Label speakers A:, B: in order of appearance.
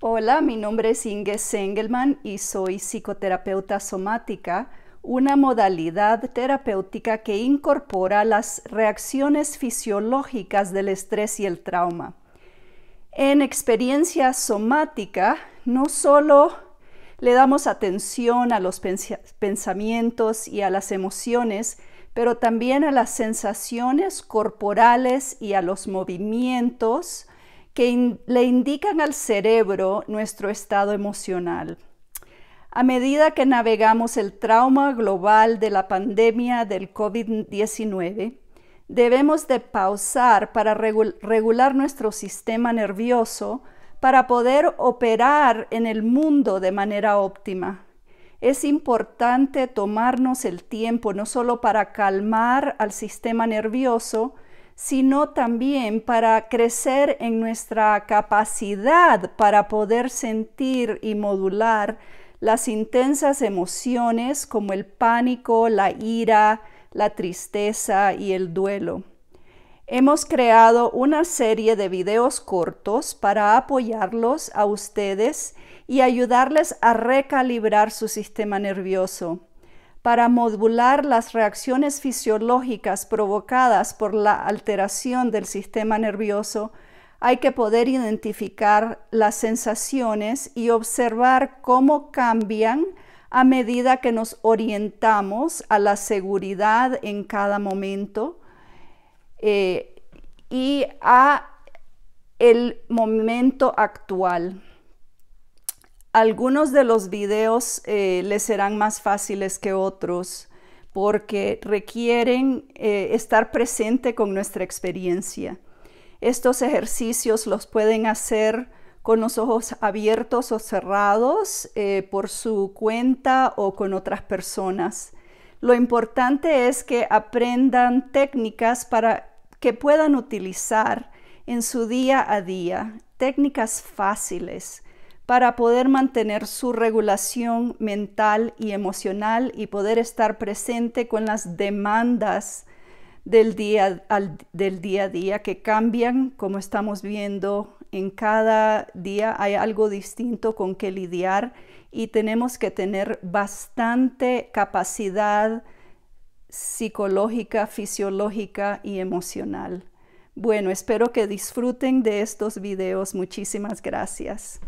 A: Hola, mi nombre es Inge Sengelman y soy psicoterapeuta somática, una modalidad terapéutica que incorpora las reacciones fisiológicas del estrés y el trauma. En experiencia somática, no solo le damos atención a los pensamientos y a las emociones, pero también a las sensaciones corporales y a los movimientos que le indican al cerebro nuestro estado emocional. A medida que navegamos el trauma global de la pandemia del COVID-19, debemos de pausar para regular nuestro sistema nervioso para poder operar en el mundo de manera óptima. Es importante tomarnos el tiempo no solo para calmar al sistema nervioso, sino también para crecer en nuestra capacidad para poder sentir y modular las intensas emociones como el pánico, la ira, la tristeza y el duelo. Hemos creado una serie de videos cortos para apoyarlos a ustedes y ayudarles a recalibrar su sistema nervioso para modular las reacciones fisiológicas provocadas por la alteración del sistema nervioso, hay que poder identificar las sensaciones y observar cómo cambian a medida que nos orientamos a la seguridad en cada momento eh, y a el momento actual. Algunos de los videos eh, les serán más fáciles que otros porque requieren eh, estar presente con nuestra experiencia. Estos ejercicios los pueden hacer con los ojos abiertos o cerrados eh, por su cuenta o con otras personas. Lo importante es que aprendan técnicas para que puedan utilizar en su día a día, técnicas fáciles para poder mantener su regulación mental y emocional y poder estar presente con las demandas del día, a día que cambian, como estamos viendo, en cada día hay algo distinto con que lidiar y tenemos que tener bastante capacidad psicológica, fisiológica y emocional. Bueno, espero que disfruten de estos videos. Muchísimas gracias.